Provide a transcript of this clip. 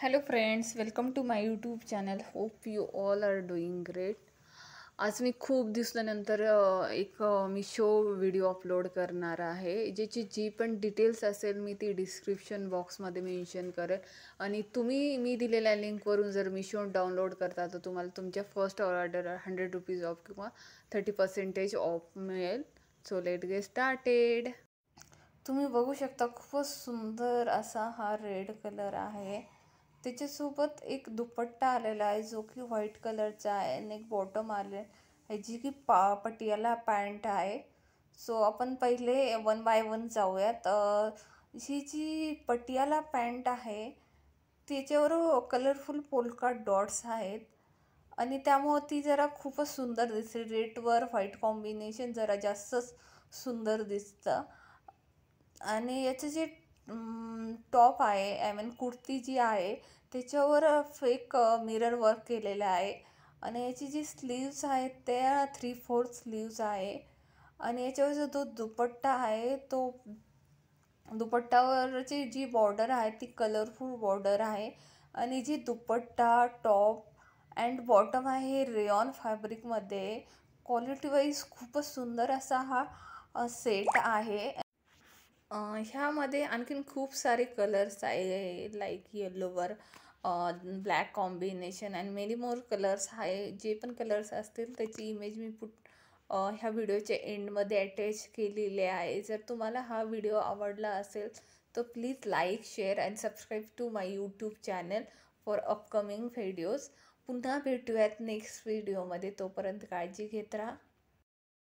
hello friends welcome to my YouTube channel hope you all are doing great आज मी खूप दिवसानंतर एक मी शो व्हिडिओ अपलोड करणार आहे ज्याची जी पण डिटेल्स असेल मी ती डिस्क्रिप्शन बॉक्समध्ये मेन्शन करेल आणि तुम्ही मी दिलेल्या लिंकवरून जर मी शो डाउनलोड करता तर तुम्हाला तुमच्या first order hundred rupees off किंवा थर्टी पर्सेंटेज ऑफ मिळेल सो लेट गे स्टार्टेड तुम्ही बघू शकता खूपच सुंदर असा हा रेड कलर आहे त्याच्यासोबत एक दुपट्टा आलेला आहे जो की व्हाईट कलरचा आहे आणि एक बॉटम आले आहे जी की पा पटियाला पॅन्ट आहे सो आपण पहिले वन बाय वन जाऊयात ही जी पटियाला पॅन्ट आहे त्याच्यावर कलरफुल पोलका डॉट्स आहेत आणि त्यामुळं ती जरा खूपच सुंदर दिसते रेटवर व्हाईट कॉम्बिनेशन जरा जास्तच सुंदर दिसतं आणि याचं जे टॉप आहे आय मीन कुर्ती जी आहे त्याच्यावर फेक मिरर वर्क केलेलं आहे आणि याची जी स्लीव्स आहेत त्या थ्री फोर्थ स्लीव्स आहे आणि याच्यावर जो तो दुपट्टा आहे तो दुपट्टावरची जी बॉर्डर आहे ती कलरफुल बॉर्डर आहे आणि जी दुपट्टा टॉप अँड बॉटम आहे हे रेऑन फॅब्रिकमध्ये क्वालिटी वाईज खूपच सुंदर असा हा सेट आहे ह्यामध्ये आणखीन खूप सारे कलर्स आहे like yellow or black combination and many more colours आहे जे पण कलर्स असतील त्याची इमेज मी पुट ह्या व्हिडिओच्या एंडमध्ये अटॅच केलेले आहे जर तुम्हाला हा व्हिडिओ आवडला असेल तर please like share and subscribe to my YouTube channel for upcoming videos पुन्हा भेटूयात नेक्स्ट व्हिडिओमध्ये तोपर्यंत काळजी घेत राहा